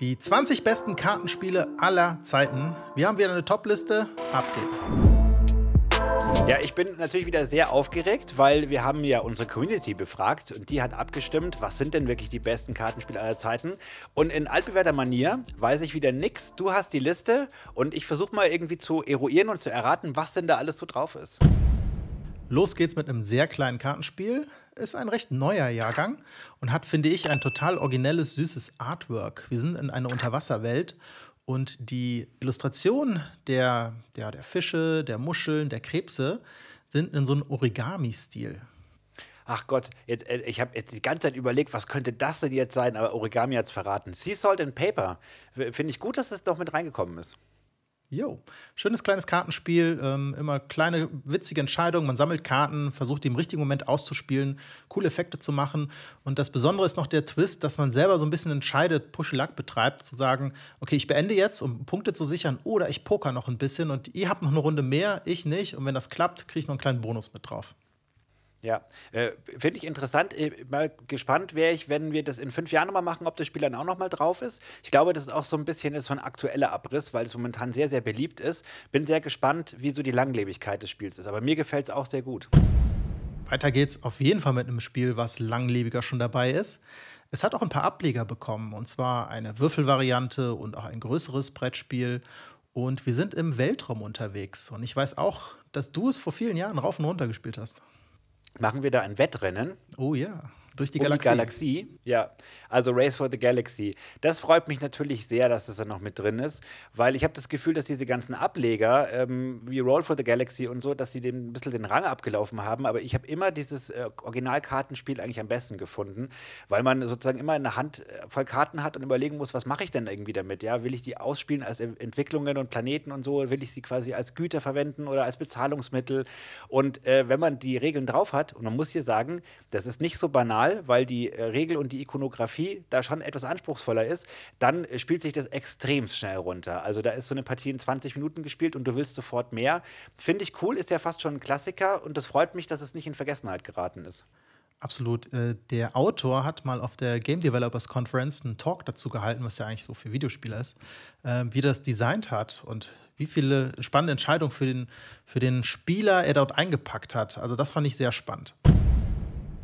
Die 20 besten Kartenspiele aller Zeiten. Wir haben wieder eine Top-Liste. Ab geht's. Ja, ich bin natürlich wieder sehr aufgeregt, weil wir haben ja unsere Community befragt und die hat abgestimmt, was sind denn wirklich die besten Kartenspiele aller Zeiten. Und in altbewährter Manier weiß ich wieder nichts. Du hast die Liste und ich versuche mal irgendwie zu eruieren und zu erraten, was denn da alles so drauf ist. Los geht's mit einem sehr kleinen Kartenspiel ist ein recht neuer Jahrgang und hat, finde ich, ein total originelles, süßes Artwork. Wir sind in einer Unterwasserwelt und die Illustrationen der, der, der Fische, der Muscheln, der Krebse sind in so einem Origami-Stil. Ach Gott, jetzt, äh, ich habe jetzt die ganze Zeit überlegt, was könnte das denn jetzt sein, aber Origami hat es verraten. Sea Salt and Paper. Finde ich gut, dass es das doch mit reingekommen ist. Jo, schönes kleines Kartenspiel, ähm, immer kleine witzige Entscheidungen. Man sammelt Karten, versucht die im richtigen Moment auszuspielen, coole Effekte zu machen. Und das Besondere ist noch der Twist, dass man selber so ein bisschen entscheidet, Push-Luck betreibt, zu sagen, okay, ich beende jetzt, um Punkte zu sichern, oder ich poker noch ein bisschen und ihr habt noch eine Runde mehr, ich nicht. Und wenn das klappt, kriege ich noch einen kleinen Bonus mit drauf. Ja, äh, finde ich interessant. Äh, mal gespannt wäre ich, wenn wir das in fünf Jahren nochmal machen, ob das Spiel dann auch nochmal drauf ist. Ich glaube, das ist auch so ein bisschen ist so ein aktueller Abriss, weil es momentan sehr, sehr beliebt ist. Bin sehr gespannt, wie so die Langlebigkeit des Spiels ist. Aber mir gefällt es auch sehr gut. Weiter geht's auf jeden Fall mit einem Spiel, was langlebiger schon dabei ist. Es hat auch ein paar Ableger bekommen, und zwar eine Würfelvariante und auch ein größeres Brettspiel. Und wir sind im Weltraum unterwegs. Und ich weiß auch, dass du es vor vielen Jahren rauf und runter gespielt hast machen wir da ein Wettrennen. Oh ja. Durch die, um Galaxie. die Galaxie. Ja, also Race for the Galaxy. Das freut mich natürlich sehr, dass das da noch mit drin ist, weil ich habe das Gefühl, dass diese ganzen Ableger, ähm, wie Roll for the Galaxy und so, dass sie dem ein bisschen den Rang abgelaufen haben. Aber ich habe immer dieses äh, Originalkartenspiel eigentlich am besten gefunden, weil man sozusagen immer eine Hand äh, voll Karten hat und überlegen muss, was mache ich denn irgendwie damit? Ja, will ich die ausspielen als Entwicklungen und Planeten und so? Will ich sie quasi als Güter verwenden oder als Bezahlungsmittel? Und äh, wenn man die Regeln drauf hat, und man muss hier sagen, das ist nicht so banal, Mal, weil die äh, Regel und die Ikonografie da schon etwas anspruchsvoller ist, dann äh, spielt sich das extrem schnell runter. Also da ist so eine Partie in 20 Minuten gespielt und du willst sofort mehr. Finde ich cool, ist ja fast schon ein Klassiker und das freut mich, dass es nicht in Vergessenheit geraten ist. Absolut. Äh, der Autor hat mal auf der Game Developers Conference einen Talk dazu gehalten, was ja eigentlich so für Videospieler ist, ähm, wie das designt hat und wie viele spannende Entscheidungen für den, für den Spieler er dort eingepackt hat. Also das fand ich sehr spannend.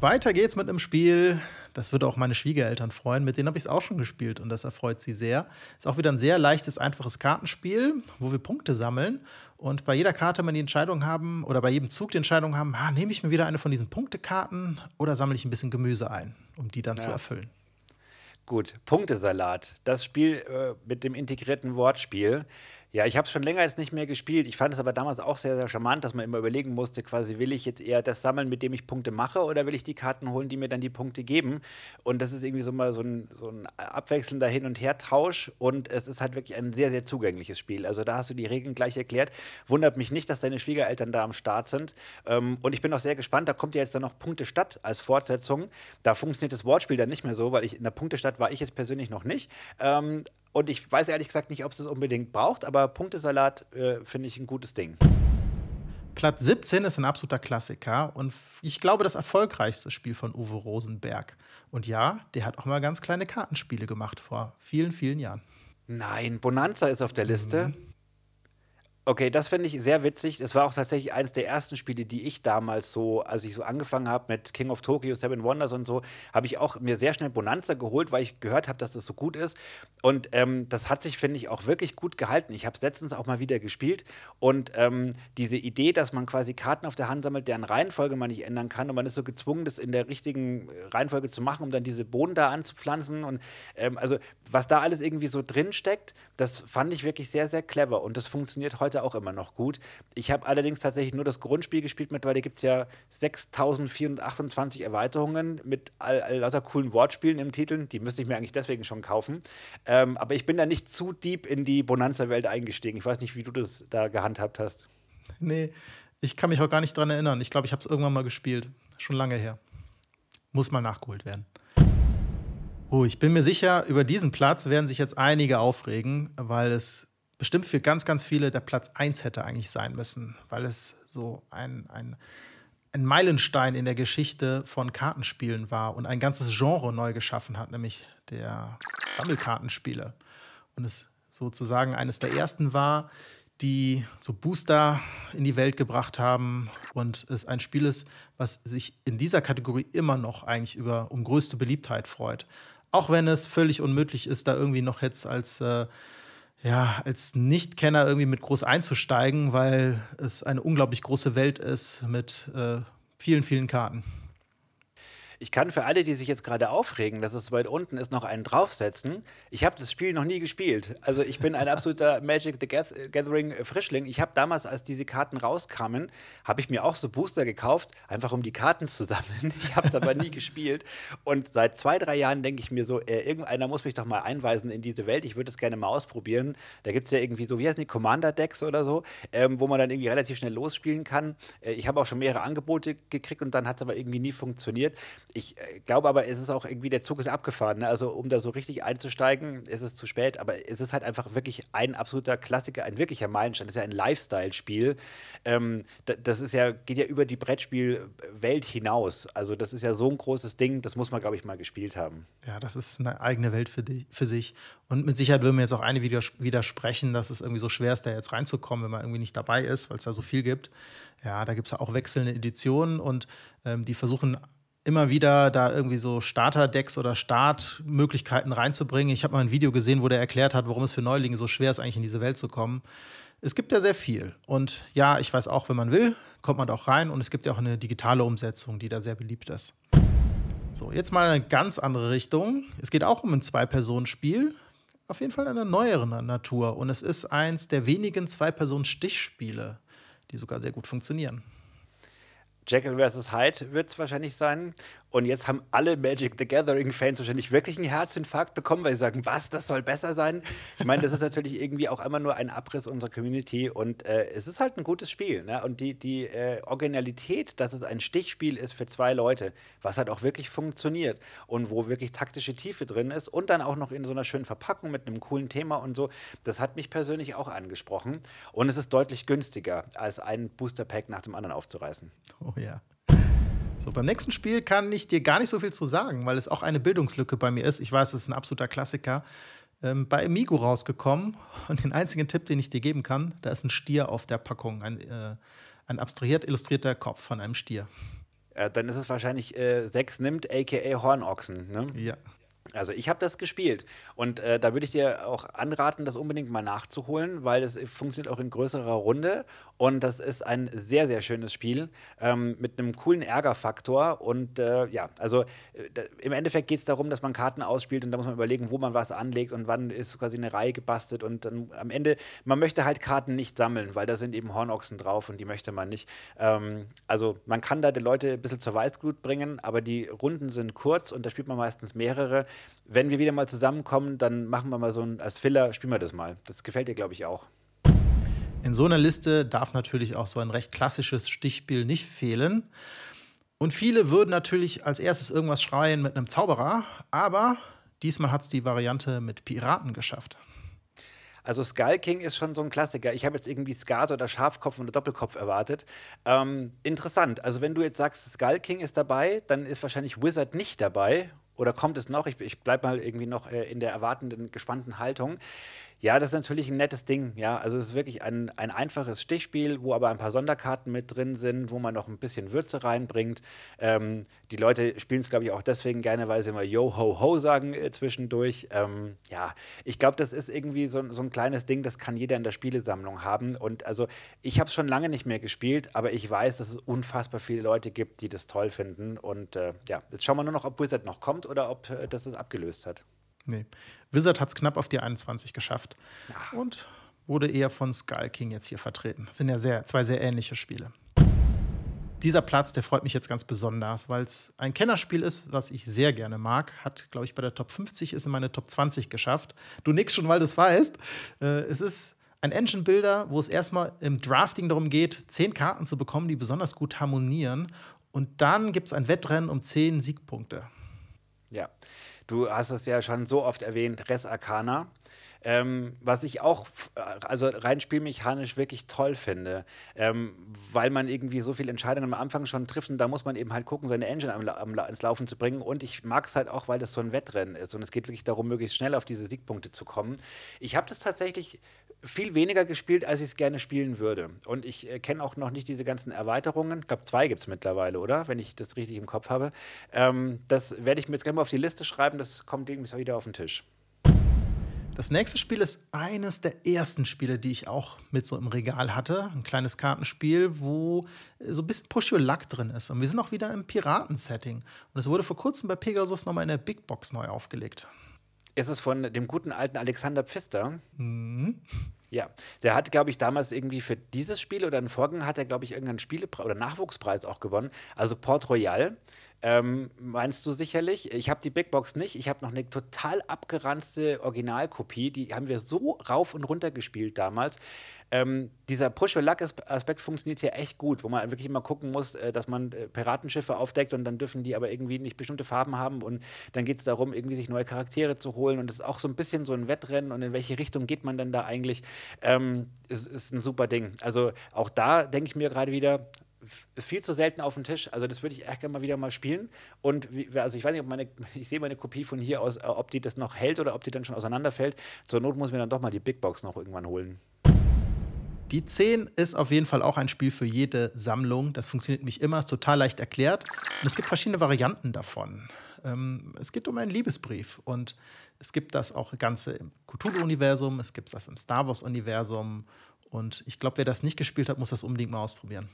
Weiter geht's mit einem Spiel, das würde auch meine Schwiegereltern freuen. Mit denen habe ich es auch schon gespielt und das erfreut sie sehr. Ist auch wieder ein sehr leichtes, einfaches Kartenspiel, wo wir Punkte sammeln und bei jeder Karte wenn wir die Entscheidung haben oder bei jedem Zug die Entscheidung haben, ah, nehme ich mir wieder eine von diesen Punktekarten oder sammle ich ein bisschen Gemüse ein, um die dann ja. zu erfüllen. Gut, Punktesalat. Das Spiel äh, mit dem integrierten Wortspiel. Ja, ich habe es schon länger jetzt nicht mehr gespielt. Ich fand es aber damals auch sehr, sehr charmant, dass man immer überlegen musste, quasi will ich jetzt eher das sammeln, mit dem ich Punkte mache, oder will ich die Karten holen, die mir dann die Punkte geben. Und das ist irgendwie so mal so ein, so ein abwechselnder Hin- und Her-Tausch. Und es ist halt wirklich ein sehr, sehr zugängliches Spiel. Also da hast du die Regeln gleich erklärt. Wundert mich nicht, dass deine Schwiegereltern da am Start sind. Ähm, und ich bin auch sehr gespannt, da kommt ja jetzt dann noch Punkte statt als Fortsetzung. Da funktioniert das Wortspiel dann nicht mehr so, weil ich in der Punkte Punktestadt war ich jetzt persönlich noch nicht. Ähm, und ich weiß ehrlich gesagt nicht, ob es das unbedingt braucht, aber Punktesalat äh, finde ich ein gutes Ding. Platz 17 ist ein absoluter Klassiker und ich glaube das erfolgreichste Spiel von Uwe Rosenberg. Und ja, der hat auch mal ganz kleine Kartenspiele gemacht vor vielen, vielen Jahren. Nein, Bonanza ist auf der Liste. Mhm. Okay, das finde ich sehr witzig. Das war auch tatsächlich eines der ersten Spiele, die ich damals so, als ich so angefangen habe mit King of Tokyo, Seven Wonders und so, habe ich auch mir sehr schnell Bonanza geholt, weil ich gehört habe, dass das so gut ist. Und ähm, das hat sich, finde ich, auch wirklich gut gehalten. Ich habe es letztens auch mal wieder gespielt. Und ähm, diese Idee, dass man quasi Karten auf der Hand sammelt, deren Reihenfolge man nicht ändern kann und man ist so gezwungen, das in der richtigen Reihenfolge zu machen, um dann diese Bohnen da anzupflanzen. Und ähm, also, was da alles irgendwie so drin steckt, das fand ich wirklich sehr, sehr clever. Und das funktioniert heute auch immer noch gut. Ich habe allerdings tatsächlich nur das Grundspiel gespielt. Mittlerweile gibt es ja 6428 Erweiterungen mit all, all, lauter coolen Wortspielen im Titel. Die müsste ich mir eigentlich deswegen schon kaufen. Ähm, aber ich bin da nicht zu deep in die Bonanza-Welt eingestiegen. Ich weiß nicht, wie du das da gehandhabt hast. Nee, ich kann mich auch gar nicht dran erinnern. Ich glaube, ich habe es irgendwann mal gespielt. Schon lange her. Muss mal nachgeholt werden. Oh, ich bin mir sicher, über diesen Platz werden sich jetzt einige aufregen, weil es bestimmt für ganz, ganz viele der Platz 1 hätte eigentlich sein müssen, weil es so ein, ein, ein Meilenstein in der Geschichte von Kartenspielen war und ein ganzes Genre neu geschaffen hat, nämlich der Sammelkartenspiele. Und es sozusagen eines der ersten war, die so Booster in die Welt gebracht haben. Und es ein Spiel ist, was sich in dieser Kategorie immer noch eigentlich über, um größte Beliebtheit freut. Auch wenn es völlig unmöglich ist, da irgendwie noch jetzt als äh, ja, als Nichtkenner irgendwie mit groß einzusteigen, weil es eine unglaublich große Welt ist mit äh, vielen, vielen Karten. Ich kann für alle, die sich jetzt gerade aufregen, dass es so weit unten ist, noch einen draufsetzen. Ich habe das Spiel noch nie gespielt. Also ich bin ein absoluter Magic the Gathering äh, Frischling. Ich habe damals, als diese Karten rauskamen, habe ich mir auch so Booster gekauft, einfach um die Karten zu sammeln. Ich habe es aber nie gespielt. Und seit zwei, drei Jahren denke ich mir so, äh, irgendeiner muss mich doch mal einweisen in diese Welt. Ich würde es gerne mal ausprobieren. Da gibt es ja irgendwie so, wie heißen die, Commander-Decks oder so, ähm, wo man dann irgendwie relativ schnell losspielen kann. Äh, ich habe auch schon mehrere Angebote gekriegt und dann hat es aber irgendwie nie funktioniert. Ich äh, glaube aber, es ist auch irgendwie, der Zug ist abgefahren. Ne? Also, um da so richtig einzusteigen, ist es zu spät. Aber es ist halt einfach wirklich ein absoluter Klassiker, ein wirklicher Meilenstein. Das ist ja ein Lifestyle-Spiel. Ähm, das ist ja, geht ja über die Brettspielwelt hinaus. Also, das ist ja so ein großes Ding, das muss man, glaube ich, mal gespielt haben. Ja, das ist eine eigene Welt für, die, für sich. Und mit Sicherheit würden mir jetzt auch eine wieder, widersprechen, dass es irgendwie so schwer ist, da jetzt reinzukommen, wenn man irgendwie nicht dabei ist, weil es da so viel gibt. Ja, da gibt es ja auch wechselnde Editionen und ähm, die versuchen immer wieder da irgendwie so Starter-Decks oder Startmöglichkeiten reinzubringen. Ich habe mal ein Video gesehen, wo der erklärt hat, warum es für Neulinge so schwer ist, eigentlich in diese Welt zu kommen. Es gibt ja sehr viel. Und ja, ich weiß auch, wenn man will, kommt man da auch rein. Und es gibt ja auch eine digitale Umsetzung, die da sehr beliebt ist. So, jetzt mal eine ganz andere Richtung. Es geht auch um ein Zwei-Personen-Spiel. Auf jeden Fall einer neueren Natur. Und es ist eins der wenigen Zwei-Personen-Stichspiele, die sogar sehr gut funktionieren. Jekyll vs. Hyde wird es wahrscheinlich sein. Und jetzt haben alle Magic the Gathering-Fans wahrscheinlich wirklich einen Herzinfarkt bekommen, weil sie sagen, was, das soll besser sein. Ich meine, das ist natürlich irgendwie auch immer nur ein Abriss unserer Community und äh, es ist halt ein gutes Spiel. Ne? Und die, die äh, Originalität, dass es ein Stichspiel ist für zwei Leute, was halt auch wirklich funktioniert und wo wirklich taktische Tiefe drin ist und dann auch noch in so einer schönen Verpackung mit einem coolen Thema und so, das hat mich persönlich auch angesprochen. Und es ist deutlich günstiger, als ein Booster-Pack nach dem anderen aufzureißen. Oh ja. So, beim nächsten Spiel kann ich dir gar nicht so viel zu sagen, weil es auch eine Bildungslücke bei mir ist. Ich weiß, es ist ein absoluter Klassiker. Ähm, bei Amigo rausgekommen und den einzigen Tipp, den ich dir geben kann, da ist ein Stier auf der Packung, ein, äh, ein abstrahiert illustrierter Kopf von einem Stier. Ja, äh, dann ist es wahrscheinlich äh, sechs nimmt, aka Hornochsen. Ne? Ja. Also ich habe das gespielt und äh, da würde ich dir auch anraten, das unbedingt mal nachzuholen, weil das äh, funktioniert auch in größerer Runde und das ist ein sehr, sehr schönes Spiel ähm, mit einem coolen Ärgerfaktor. Und äh, ja, also äh, im Endeffekt geht es darum, dass man Karten ausspielt und da muss man überlegen, wo man was anlegt und wann ist quasi eine Reihe gebastelt. Und dann am Ende, man möchte halt Karten nicht sammeln, weil da sind eben Hornochsen drauf und die möchte man nicht. Ähm, also man kann da die Leute ein bisschen zur Weißglut bringen, aber die Runden sind kurz und da spielt man meistens mehrere. Wenn wir wieder mal zusammenkommen, dann machen wir mal so ein, als Filler spielen wir das mal. Das gefällt dir, glaube ich, auch. In so einer Liste darf natürlich auch so ein recht klassisches Stichspiel nicht fehlen. Und viele würden natürlich als erstes irgendwas schreien mit einem Zauberer, aber diesmal hat es die Variante mit Piraten geschafft. Also Skull King ist schon so ein Klassiker. Ich habe jetzt irgendwie Skat oder Schafkopf oder Doppelkopf erwartet. Ähm, interessant. Also wenn du jetzt sagst, Skull King ist dabei, dann ist wahrscheinlich Wizard nicht dabei. Oder kommt es noch? Ich, ich bleibe mal irgendwie noch äh, in der erwartenden, gespannten Haltung. Ja, das ist natürlich ein nettes Ding. Ja, also es ist wirklich ein, ein einfaches Stichspiel, wo aber ein paar Sonderkarten mit drin sind, wo man noch ein bisschen Würze reinbringt. Ähm, die Leute spielen es, glaube ich, auch deswegen gerne, weil sie immer Yo, ho, ho sagen äh, zwischendurch. Ähm, ja, ich glaube, das ist irgendwie so, so ein kleines Ding, das kann jeder in der Spielesammlung haben. Und also, ich habe es schon lange nicht mehr gespielt, aber ich weiß, dass es unfassbar viele Leute gibt, die das toll finden. Und äh, ja, jetzt schauen wir nur noch, ob Wizard noch kommt oder ob äh, das es abgelöst hat. Nee. Wizard hat es knapp auf die 21 geschafft. Ja. Ah. Und wurde eher von Skull King jetzt hier vertreten. Das sind ja sehr, zwei sehr ähnliche Spiele. Dieser Platz, der freut mich jetzt ganz besonders, weil es ein Kennerspiel ist, was ich sehr gerne mag. Hat, glaube ich, bei der Top 50 ist in meine Top 20 geschafft. Du nix schon, weil du es weißt. Äh, es ist ein Engine Builder, wo es erstmal im Drafting darum geht, zehn Karten zu bekommen, die besonders gut harmonieren. Und dann gibt es ein Wettrennen um zehn Siegpunkte. Ja. Du hast es ja schon so oft erwähnt, Res Arcana. Ähm, was ich auch, äh, also rein spielmechanisch wirklich toll finde, ähm, weil man irgendwie so viele Entscheidungen am Anfang schon trifft und da muss man eben halt gucken, seine Engine am, am, ins Laufen zu bringen. Und ich mag es halt auch, weil das so ein Wettrennen ist und es geht wirklich darum, möglichst schnell auf diese Siegpunkte zu kommen. Ich habe das tatsächlich viel weniger gespielt, als ich es gerne spielen würde. Und ich äh, kenne auch noch nicht diese ganzen Erweiterungen. Ich glaube, zwei gibt es mittlerweile, oder? Wenn ich das richtig im Kopf habe. Ähm, das werde ich mir jetzt gleich mal auf die Liste schreiben. Das kommt irgendwie wieder auf den Tisch. Das nächste Spiel ist eines der ersten Spiele, die ich auch mit so im Regal hatte. Ein kleines Kartenspiel, wo äh, so ein bisschen Push Your Luck drin ist. Und wir sind auch wieder im Piraten-Setting. Und es wurde vor kurzem bei Pegasus nochmal in der Big Box neu aufgelegt. Ist es von dem guten alten Alexander Pfister? Mhm. Ja, der hat, glaube ich, damals irgendwie für dieses Spiel oder einen Vorgang hat er, glaube ich, irgendeinen Spiele- oder Nachwuchspreis auch gewonnen. Also Port Royal. Ähm, meinst du sicherlich? Ich habe die Big Box nicht. Ich habe noch eine total abgeranzte Originalkopie. Die haben wir so rauf und runter gespielt damals. Ähm, dieser Push-Luck-Aspekt funktioniert hier echt gut, wo man wirklich immer gucken muss, äh, dass man äh, Piratenschiffe aufdeckt und dann dürfen die aber irgendwie nicht bestimmte Farben haben und dann geht es darum, irgendwie sich neue Charaktere zu holen und es ist auch so ein bisschen so ein Wettrennen und in welche Richtung geht man denn da eigentlich, ähm, ist, ist ein super Ding. Also auch da denke ich mir gerade wieder, viel zu selten auf dem Tisch. Also das würde ich echt gerne mal wieder mal spielen. Und wie, also ich weiß nicht, ob meine, ich sehe meine Kopie von hier aus, äh, ob die das noch hält oder ob die dann schon auseinanderfällt. Zur Not muss mir dann doch mal die Big Box noch irgendwann holen. Die 10 ist auf jeden Fall auch ein Spiel für jede Sammlung. Das funktioniert nicht immer, ist total leicht erklärt. Und es gibt verschiedene Varianten davon. Ähm, es geht um einen Liebesbrief und es gibt das auch Ganze im Cthulhu-Universum, es gibt das im Star Wars-Universum. Und ich glaube, wer das nicht gespielt hat, muss das unbedingt mal ausprobieren.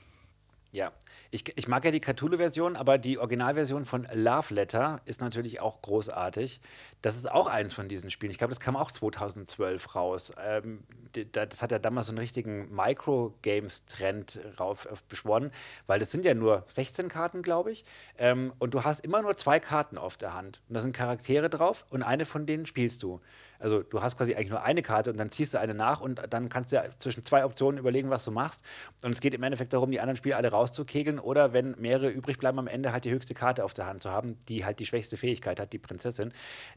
Ja, ich, ich mag ja die Cthulhu-Version, aber die Originalversion von Love Letter ist natürlich auch großartig. Das ist auch eins von diesen Spielen. Ich glaube, das kam auch 2012 raus. Ähm, das hat ja damals so einen richtigen microgames trend rauf äh, beschworen, weil das sind ja nur 16 Karten, glaube ich. Ähm, und du hast immer nur zwei Karten auf der Hand. Und da sind Charaktere drauf und eine von denen spielst du. Also du hast quasi eigentlich nur eine Karte und dann ziehst du eine nach und dann kannst du ja zwischen zwei Optionen überlegen, was du machst. Und es geht im Endeffekt darum, die anderen Spiele alle rauszukegeln oder wenn mehrere übrig bleiben, am Ende halt die höchste Karte auf der Hand zu haben, die halt die schwächste Fähigkeit hat, die Prinzessin.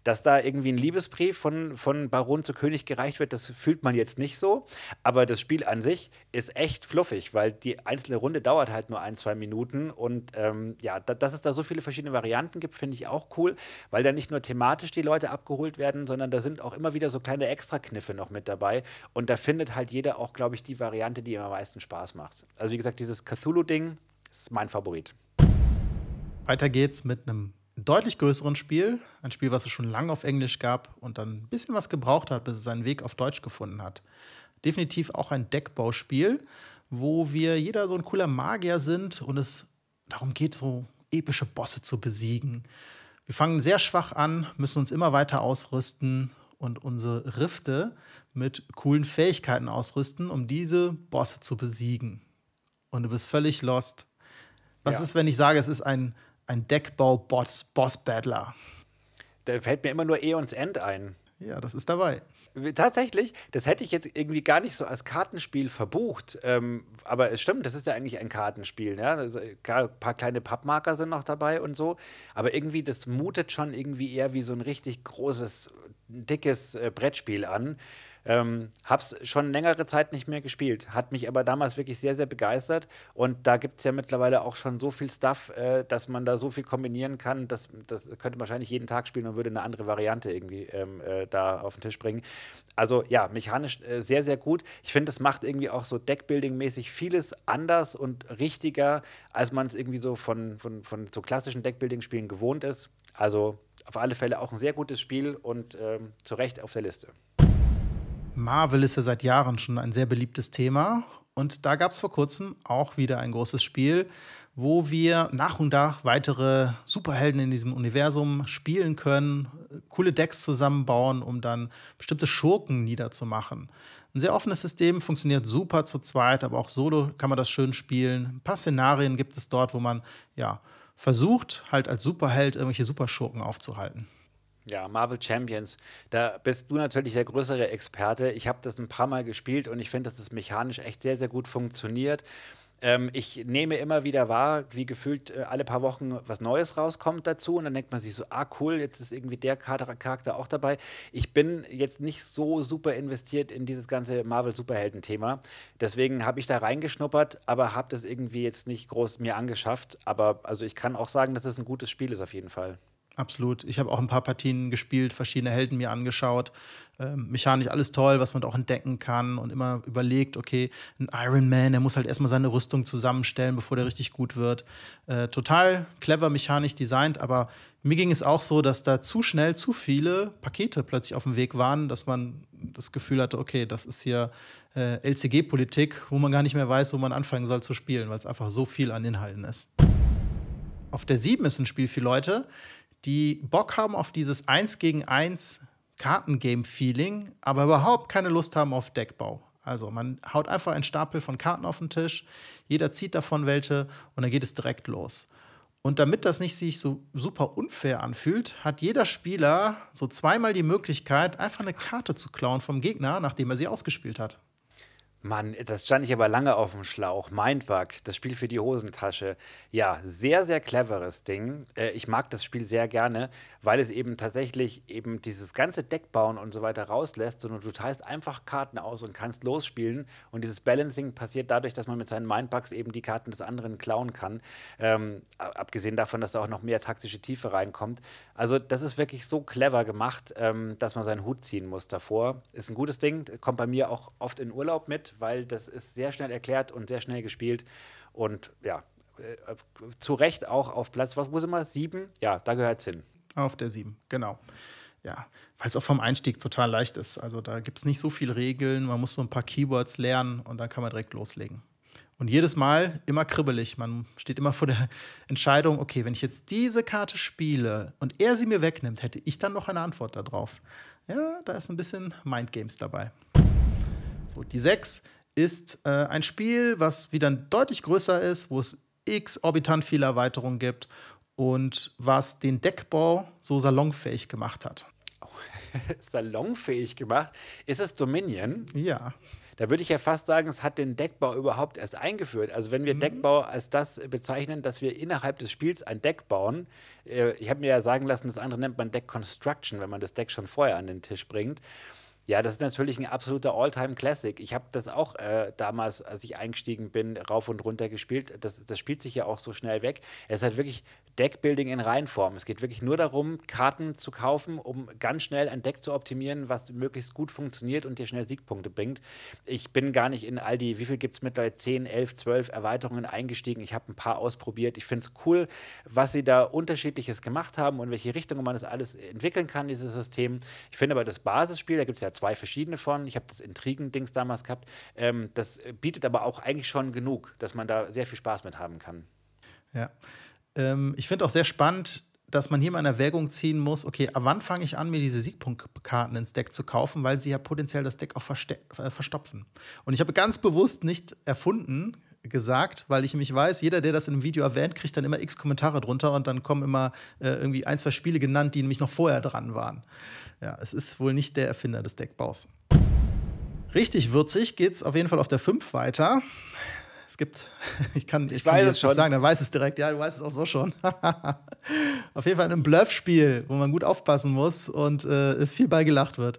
Dass da irgendwie ein Liebesbrief von, von Baron zu König gereicht wird, das fühlt man jetzt nicht so. Aber das Spiel an sich ist echt fluffig, weil die einzelne Runde dauert halt nur ein, zwei Minuten. Und ähm, ja, da, dass es da so viele verschiedene Varianten gibt, finde ich auch cool, weil da nicht nur thematisch die Leute abgeholt werden, sondern da sind auch auch immer wieder so kleine Extrakniffe noch mit dabei. Und da findet halt jeder auch, glaube ich, die Variante, die ihm am meisten Spaß macht. Also wie gesagt, dieses Cthulhu-Ding ist mein Favorit. Weiter geht's mit einem deutlich größeren Spiel. Ein Spiel, was es schon lange auf Englisch gab und dann ein bisschen was gebraucht hat, bis es seinen Weg auf Deutsch gefunden hat. Definitiv auch ein Deckbauspiel, wo wir jeder so ein cooler Magier sind und es darum geht, so epische Bosse zu besiegen. Wir fangen sehr schwach an, müssen uns immer weiter ausrüsten, und unsere Rifte mit coolen Fähigkeiten ausrüsten, um diese Bosse zu besiegen. Und du bist völlig lost. Was ja. ist, wenn ich sage, es ist ein, ein Deckbau-Boss-Battler? Da fällt mir immer nur Eons End ein. Ja, das ist dabei. Tatsächlich, das hätte ich jetzt irgendwie gar nicht so als Kartenspiel verbucht. Ähm, aber es stimmt, das ist ja eigentlich ein Kartenspiel. Ja? Ne? Also, äh, klar, ein paar kleine Pappmarker sind noch dabei und so. Aber irgendwie, das mutet schon irgendwie eher wie so ein richtig großes dickes äh, Brettspiel an. Ähm, hab's schon längere Zeit nicht mehr gespielt, hat mich aber damals wirklich sehr, sehr begeistert. Und da gibt es ja mittlerweile auch schon so viel Stuff, äh, dass man da so viel kombinieren kann. Das, das könnte man wahrscheinlich jeden Tag spielen und würde eine andere Variante irgendwie ähm, äh, da auf den Tisch bringen. Also ja, mechanisch äh, sehr, sehr gut. Ich finde, es macht irgendwie auch so Deckbuilding-mäßig vieles anders und richtiger, als man es irgendwie so von, von, von so klassischen Deckbuilding-Spielen gewohnt ist. Also auf alle Fälle auch ein sehr gutes Spiel und ähm, zu Recht auf der Liste. Marvel ist ja seit Jahren schon ein sehr beliebtes Thema. Und da gab es vor kurzem auch wieder ein großes Spiel, wo wir nach und nach weitere Superhelden in diesem Universum spielen können, coole Decks zusammenbauen, um dann bestimmte Schurken niederzumachen. Ein sehr offenes System, funktioniert super zu zweit, aber auch solo kann man das schön spielen. Ein paar Szenarien gibt es dort, wo man ja versucht, halt als Superheld irgendwelche Superschurken aufzuhalten. Ja, Marvel Champions. Da bist du natürlich der größere Experte. Ich habe das ein paar Mal gespielt und ich finde, dass es das mechanisch echt sehr, sehr gut funktioniert. Ähm, ich nehme immer wieder wahr, wie gefühlt äh, alle paar Wochen was Neues rauskommt dazu und dann denkt man sich so, ah cool, jetzt ist irgendwie der Charakter auch dabei. Ich bin jetzt nicht so super investiert in dieses ganze Marvel-Superhelden-Thema. Deswegen habe ich da reingeschnuppert, aber habe das irgendwie jetzt nicht groß mir angeschafft. Aber also ich kann auch sagen, dass es das ein gutes Spiel ist auf jeden Fall. Absolut. Ich habe auch ein paar Partien gespielt, verschiedene Helden mir angeschaut. Ähm, mechanisch alles toll, was man auch entdecken kann und immer überlegt, okay, ein Iron Man, der muss halt erstmal seine Rüstung zusammenstellen, bevor der richtig gut wird. Äh, total clever mechanisch designt, aber mir ging es auch so, dass da zu schnell zu viele Pakete plötzlich auf dem Weg waren, dass man das Gefühl hatte, okay, das ist hier äh, LCG-Politik, wo man gar nicht mehr weiß, wo man anfangen soll zu spielen, weil es einfach so viel an Inhalten ist. Auf der 7 ist ein Spiel für Leute, die Bock haben auf dieses 1 gegen 1 Kartengame-Feeling, aber überhaupt keine Lust haben auf Deckbau. Also man haut einfach einen Stapel von Karten auf den Tisch, jeder zieht davon welche und dann geht es direkt los. Und damit das nicht sich so super unfair anfühlt, hat jeder Spieler so zweimal die Möglichkeit, einfach eine Karte zu klauen vom Gegner, nachdem er sie ausgespielt hat. Mann, das stand ich aber lange auf dem Schlauch. Mindbug, das Spiel für die Hosentasche. Ja, sehr, sehr cleveres Ding. Äh, ich mag das Spiel sehr gerne, weil es eben tatsächlich eben dieses ganze Deckbauen und so weiter rauslässt, sondern du teilst einfach Karten aus und kannst losspielen. Und dieses Balancing passiert dadurch, dass man mit seinen Mindbugs eben die Karten des anderen klauen kann. Ähm, abgesehen davon, dass da auch noch mehr taktische Tiefe reinkommt. Also, das ist wirklich so clever gemacht, ähm, dass man seinen Hut ziehen muss davor. Ist ein gutes Ding, kommt bei mir auch oft in Urlaub mit weil das ist sehr schnell erklärt und sehr schnell gespielt. Und ja, äh, zu Recht auch auf Platz, was muss immer? Sieben? Ja, da gehört es hin. Auf der sieben, genau. Ja, weil es auch vom Einstieg total leicht ist. Also da gibt es nicht so viele Regeln, man muss so ein paar Keywords lernen und dann kann man direkt loslegen. Und jedes Mal immer kribbelig. Man steht immer vor der Entscheidung, okay, wenn ich jetzt diese Karte spiele und er sie mir wegnimmt, hätte ich dann noch eine Antwort darauf. Ja, da ist ein bisschen Mindgames dabei. So, die 6 ist äh, ein Spiel, was wieder deutlich größer ist, wo es exorbitant viele Erweiterungen gibt und was den Deckbau so salonfähig gemacht hat. Oh, salonfähig gemacht? Ist es Dominion? Ja. Da würde ich ja fast sagen, es hat den Deckbau überhaupt erst eingeführt. Also wenn wir mhm. Deckbau als das bezeichnen, dass wir innerhalb des Spiels ein Deck bauen, äh, ich habe mir ja sagen lassen, das andere nennt man Deck Construction, wenn man das Deck schon vorher an den Tisch bringt. Ja, das ist natürlich ein absoluter All-Time-Classic. Ich habe das auch äh, damals, als ich eingestiegen bin, rauf und runter gespielt. Das, das spielt sich ja auch so schnell weg. Es hat wirklich Deckbuilding in Reihenform. Es geht wirklich nur darum, Karten zu kaufen, um ganz schnell ein Deck zu optimieren, was möglichst gut funktioniert und dir schnell Siegpunkte bringt. Ich bin gar nicht in all die, wie viel gibt es mittlerweile, 10, 11, 12 Erweiterungen eingestiegen. Ich habe ein paar ausprobiert. Ich finde es cool, was sie da unterschiedliches gemacht haben und welche Richtung man das alles entwickeln kann, dieses System. Ich finde aber das Basisspiel, da gibt es ja zwei verschiedene von. Ich habe das Intrigendings damals gehabt. Ähm, das bietet aber auch eigentlich schon genug, dass man da sehr viel Spaß mit haben kann. Ja. Ähm, ich finde auch sehr spannend, dass man hier mal in Erwägung ziehen muss, okay, ab wann fange ich an, mir diese Siegpunktkarten ins Deck zu kaufen, weil sie ja potenziell das Deck auch äh, verstopfen. Und ich habe ganz bewusst nicht erfunden gesagt, weil ich nämlich weiß, jeder, der das in einem Video erwähnt, kriegt dann immer x Kommentare drunter und dann kommen immer äh, irgendwie ein, zwei Spiele genannt, die nämlich noch vorher dran waren. Ja, es ist wohl nicht der Erfinder des Deckbaus. Richtig würzig geht's auf jeden Fall auf der 5 weiter. Es gibt, ich kann, ich, ich kann es schon sagen, dann weiß es direkt. Ja, du weißt es auch so schon. Auf jeden Fall ein Bluffspiel, wo man gut aufpassen muss und äh, viel bei gelacht wird.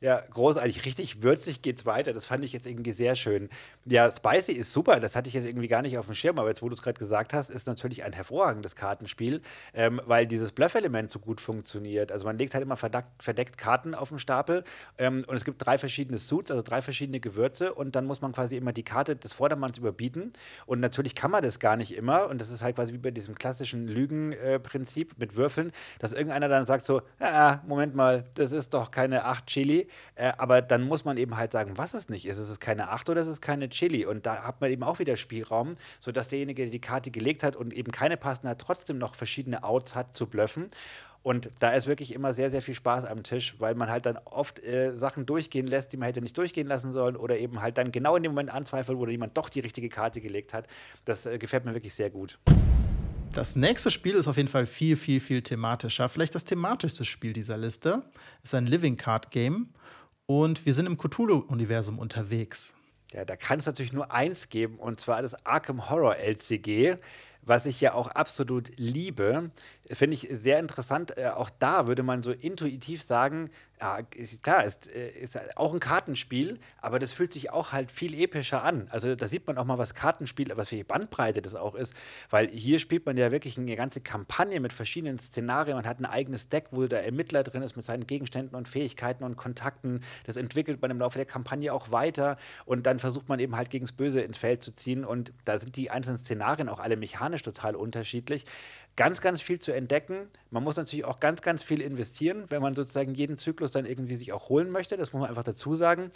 Ja, großartig. Richtig würzig geht's weiter. Das fand ich jetzt irgendwie sehr schön. Ja, Spicy ist super. Das hatte ich jetzt irgendwie gar nicht auf dem Schirm. Aber jetzt, wo du es gerade gesagt hast, ist natürlich ein hervorragendes Kartenspiel, ähm, weil dieses Bluff-Element so gut funktioniert. Also man legt halt immer verdeckt, verdeckt Karten auf dem Stapel ähm, und es gibt drei verschiedene Suits, also drei verschiedene Gewürze und dann muss man quasi immer die Karte des Vordermanns überbieten. Und natürlich kann man das gar nicht immer. Und das ist halt quasi wie bei diesem klassischen Lügenprinzip äh, mit Würfeln, dass irgendeiner dann sagt so, ah, Moment mal, das ist doch keine 8 Chili äh, aber dann muss man eben halt sagen, was es nicht ist. Es ist keine 8 oder es ist keine Chili. Und da hat man eben auch wieder Spielraum, sodass derjenige, der die Karte gelegt hat und eben keine passende hat, trotzdem noch verschiedene Outs hat zu bluffen. Und da ist wirklich immer sehr, sehr viel Spaß am Tisch, weil man halt dann oft äh, Sachen durchgehen lässt, die man hätte nicht durchgehen lassen sollen oder eben halt dann genau in dem Moment anzweifelt, wo jemand doch die richtige Karte gelegt hat. Das äh, gefällt mir wirklich sehr gut. Das nächste Spiel ist auf jeden Fall viel, viel, viel thematischer. Vielleicht das thematischste Spiel dieser Liste. Ist ein Living Card Game. Und wir sind im Cthulhu-Universum unterwegs. Ja, da kann es natürlich nur eins geben, und zwar das Arkham Horror LCG was ich ja auch absolut liebe. Finde ich sehr interessant. Äh, auch da würde man so intuitiv sagen, ja, ist, klar, ist, äh, ist halt auch ein Kartenspiel, aber das fühlt sich auch halt viel epischer an. Also da sieht man auch mal, was Kartenspiel, was für die Bandbreite das auch ist, weil hier spielt man ja wirklich eine ganze Kampagne mit verschiedenen Szenarien. Man hat ein eigenes Deck, wo der Ermittler drin ist mit seinen Gegenständen und Fähigkeiten und Kontakten. Das entwickelt man im Laufe der Kampagne auch weiter und dann versucht man eben halt gegen das Böse ins Feld zu ziehen und da sind die einzelnen Szenarien auch alle mechanisch total unterschiedlich ganz, ganz viel zu entdecken. Man muss natürlich auch ganz, ganz viel investieren, wenn man sozusagen jeden Zyklus dann irgendwie sich auch holen möchte. Das muss man einfach dazu sagen.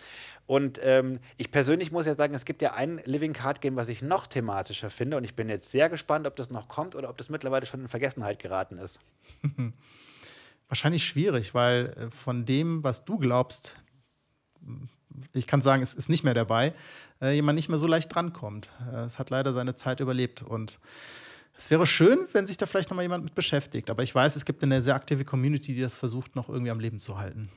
Und ähm, ich persönlich muss ja sagen, es gibt ja ein Living Card Game, was ich noch thematischer finde. Und ich bin jetzt sehr gespannt, ob das noch kommt oder ob das mittlerweile schon in Vergessenheit geraten ist. Wahrscheinlich schwierig, weil äh, von dem, was du glaubst, ich kann sagen, es ist nicht mehr dabei, äh, jemand nicht mehr so leicht drankommt. Äh, es hat leider seine Zeit überlebt und es wäre schön, wenn sich da vielleicht noch mal jemand mit beschäftigt. Aber ich weiß, es gibt eine sehr aktive Community, die das versucht, noch irgendwie am Leben zu halten.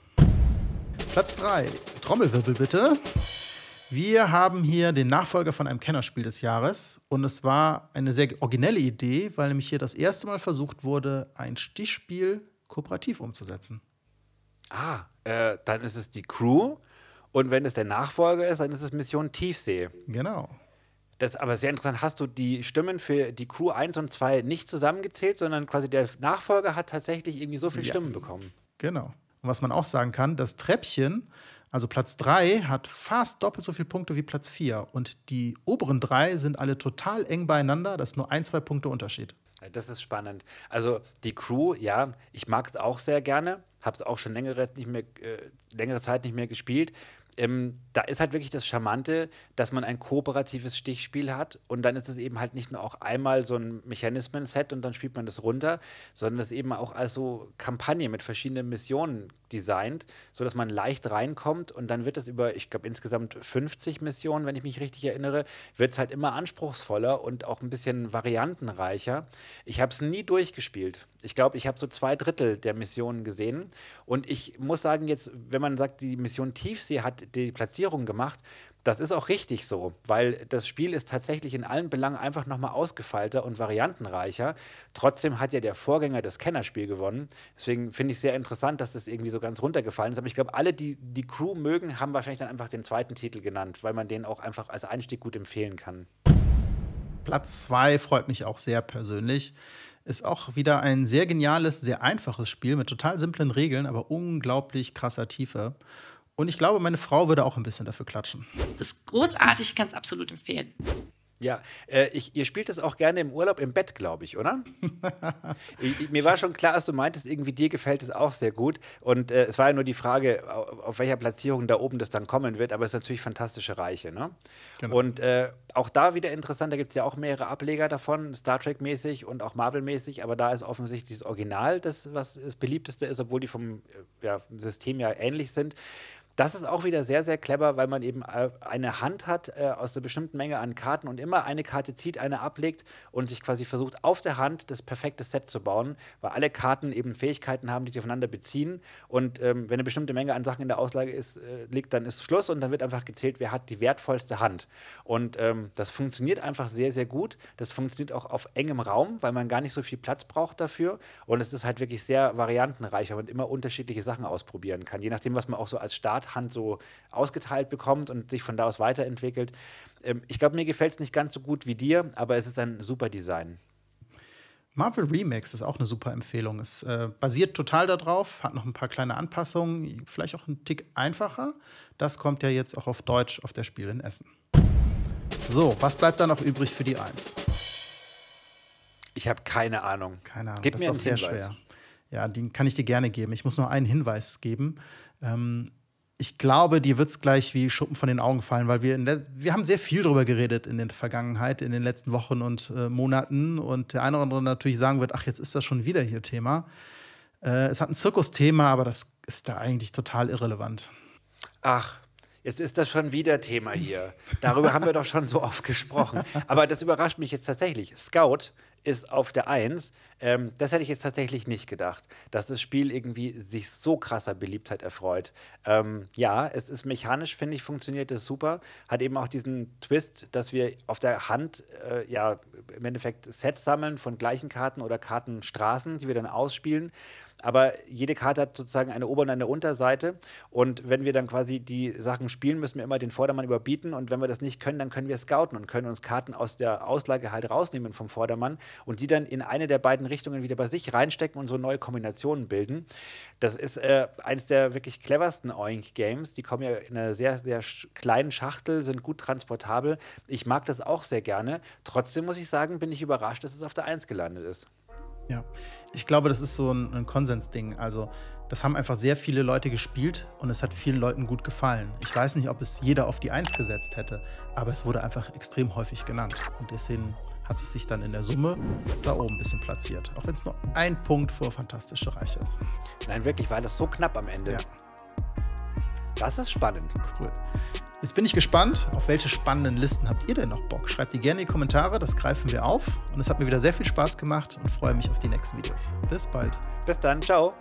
Platz 3. Trommelwirbel bitte. Wir haben hier den Nachfolger von einem Kennerspiel des Jahres und es war eine sehr originelle Idee, weil nämlich hier das erste Mal versucht wurde, ein Stichspiel kooperativ umzusetzen. Ah, äh, dann ist es die Crew und wenn es der Nachfolger ist, dann ist es Mission Tiefsee. Genau. Das ist aber sehr interessant. Hast du die Stimmen für die Crew 1 und 2 nicht zusammengezählt, sondern quasi der Nachfolger hat tatsächlich irgendwie so viele ja. Stimmen bekommen? Genau. Und was man auch sagen kann, das Treppchen, also Platz 3, hat fast doppelt so viele Punkte wie Platz 4. Und die oberen drei sind alle total eng beieinander. Das ist nur ein, zwei Punkte Unterschied. Das ist spannend. Also die Crew, ja, ich mag es auch sehr gerne. Habe es auch schon längere, nicht mehr, äh, längere Zeit nicht mehr gespielt ähm, da ist halt wirklich das Charmante, dass man ein kooperatives Stichspiel hat und dann ist es eben halt nicht nur auch einmal so ein Mechanismen-Set und dann spielt man das runter, sondern es eben auch als so Kampagne mit verschiedenen Missionen designt, sodass man leicht reinkommt und dann wird das über, ich glaube, insgesamt 50 Missionen, wenn ich mich richtig erinnere, wird es halt immer anspruchsvoller und auch ein bisschen variantenreicher. Ich habe es nie durchgespielt. Ich glaube, ich habe so zwei Drittel der Missionen gesehen und ich muss sagen, jetzt, wenn man sagt, die Mission Tiefsee hat die Platzierung gemacht. Das ist auch richtig so, weil das Spiel ist tatsächlich in allen Belangen einfach nochmal ausgefeilter und variantenreicher. Trotzdem hat ja der Vorgänger das Kennerspiel gewonnen. Deswegen finde ich sehr interessant, dass das irgendwie so ganz runtergefallen ist. Aber ich glaube, alle, die die Crew mögen, haben wahrscheinlich dann einfach den zweiten Titel genannt, weil man den auch einfach als Einstieg gut empfehlen kann. Platz 2 freut mich auch sehr persönlich. Ist auch wieder ein sehr geniales, sehr einfaches Spiel mit total simplen Regeln, aber unglaublich krasser Tiefe. Und ich glaube, meine Frau würde auch ein bisschen dafür klatschen. Das ist großartig, ich kann es absolut empfehlen. Ja, äh, ich, ihr spielt es auch gerne im Urlaub im Bett, glaube ich, oder? ich, ich, mir war schon klar, als du meintest, irgendwie dir gefällt es auch sehr gut. Und äh, es war ja nur die Frage, auf, auf, welcher Platzierung da oben das dann kommen wird. Aber es ist natürlich fantastische Reiche, ne? Genau. Und äh, auch da wieder interessant, da gibt es ja auch mehrere Ableger davon, Star Trek-mäßig und auch Marvel-mäßig. Aber da ist offensichtlich das Original das, was das beliebteste ist, obwohl die vom äh, ja, System ja ähnlich sind. Das ist auch wieder sehr, sehr clever, weil man eben äh, eine Hand hat äh, aus einer bestimmten Menge an Karten und immer eine Karte zieht, eine ablegt und sich quasi versucht, auf der Hand das perfekte Set zu bauen, weil alle Karten eben Fähigkeiten haben, die sich aufeinander beziehen. Und ähm, wenn eine bestimmte Menge an Sachen in der Auslage ist, äh, liegt, dann ist Schluss und dann wird einfach gezählt, wer hat die wertvollste Hand. Und ähm, das funktioniert einfach sehr, sehr gut. Das funktioniert auch auf engem Raum, weil man gar nicht so viel Platz braucht dafür. Und es ist halt wirklich sehr variantenreich, weil man immer unterschiedliche Sachen ausprobieren kann, je nachdem, was man auch so als Start Hand so ausgeteilt bekommt und sich von da aus weiterentwickelt. Ähm, ich glaube, mir gefällt es nicht ganz so gut wie dir, aber es ist ein super Design. Marvel Remix ist auch eine super Empfehlung. Es äh, basiert total darauf, hat noch ein paar kleine Anpassungen, vielleicht auch einen Tick einfacher. Das kommt ja jetzt auch auf Deutsch auf der Spiel in Essen. So, was bleibt da noch übrig für die Eins? Ich habe keine Ahnung. Keine Ahnung. Gib das mir ist auch sehr Hinweis. schwer. Ja, den kann ich dir gerne geben. Ich muss nur einen Hinweis geben. Ähm, ich glaube, dir wird es gleich wie Schuppen von den Augen fallen, weil wir, wir haben sehr viel darüber geredet in der Vergangenheit, in den letzten Wochen und äh, Monaten. Und der eine oder andere natürlich sagen wird, ach, jetzt ist das schon wieder hier Thema. Äh, es hat ein Zirkusthema, aber das ist da eigentlich total irrelevant. Ach, Jetzt ist das schon wieder Thema hier. Darüber haben wir doch schon so oft gesprochen. Aber das überrascht mich jetzt tatsächlich. Scout ist auf der Eins. Ähm, das hätte ich jetzt tatsächlich nicht gedacht, dass das Spiel irgendwie sich so krasser Beliebtheit erfreut. Ähm, ja, es ist mechanisch, finde ich, funktioniert das super. Hat eben auch diesen Twist, dass wir auf der Hand äh, ja im Endeffekt Sets sammeln von gleichen Karten oder Kartenstraßen, die wir dann ausspielen aber jede Karte hat sozusagen eine Ober- und eine Unterseite. Und wenn wir dann quasi die Sachen spielen, müssen wir immer den Vordermann überbieten. Und wenn wir das nicht können, dann können wir scouten und können uns Karten aus der Auslage halt rausnehmen vom Vordermann und die dann in eine der beiden Richtungen wieder bei sich reinstecken und so neue Kombinationen bilden. Das ist äh, eines der wirklich cleversten Oink-Games. Die kommen ja in einer sehr, sehr kleinen Schachtel, sind gut transportabel. Ich mag das auch sehr gerne. Trotzdem muss ich sagen, bin ich überrascht, dass es auf der 1 gelandet ist. Ja, ich glaube, das ist so ein, ein Konsensding. Also, das haben einfach sehr viele Leute gespielt und es hat vielen Leuten gut gefallen. Ich weiß nicht, ob es jeder auf die Eins gesetzt hätte, aber es wurde einfach extrem häufig genannt. Und deswegen hat es sich dann in der Summe da oben ein bisschen platziert. Auch wenn es nur ein Punkt vor Fantastische Reich ist. Nein, wirklich, war das so knapp am Ende. Ja. Das ist spannend. Cool. Jetzt bin ich gespannt, auf welche spannenden Listen habt ihr denn noch Bock? Schreibt die gerne in die Kommentare, das greifen wir auf. Und es hat mir wieder sehr viel Spaß gemacht und freue mich auf die nächsten Videos. Bis bald. Bis dann, ciao.